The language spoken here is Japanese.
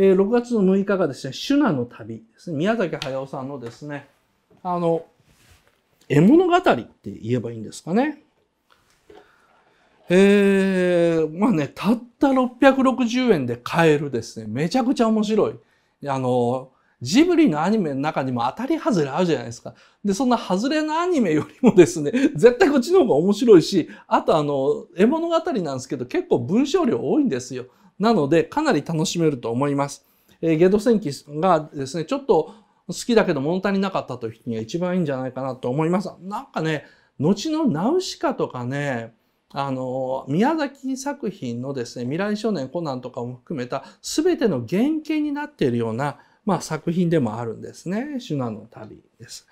えー、6月の6日がですね、シュナの旅ですね。宮崎駿さんのですね、あの、絵物語って言えばいいんですかね。えー、まあね、たった660円で買えるですね、めちゃくちゃ面白い。あの、ジブリのアニメの中にも当たり外れあるじゃないですか。で、そんな外れのアニメよりもですね、絶対こっちの方が面白いし、あとあの、絵物語なんですけど結構文章量多いんですよ。なので、かなり楽しめると思います。えー、ゲド戦記がですね、ちょっと好きだけど物足りなかったという人には一番いいんじゃないかなと思います。なんかね、後のナウシカとかね、あの、宮崎作品のですね、未来少年コナンとかも含めた全ての原型になっているような、まあ、作品でもあるんですね。シュナの旅です。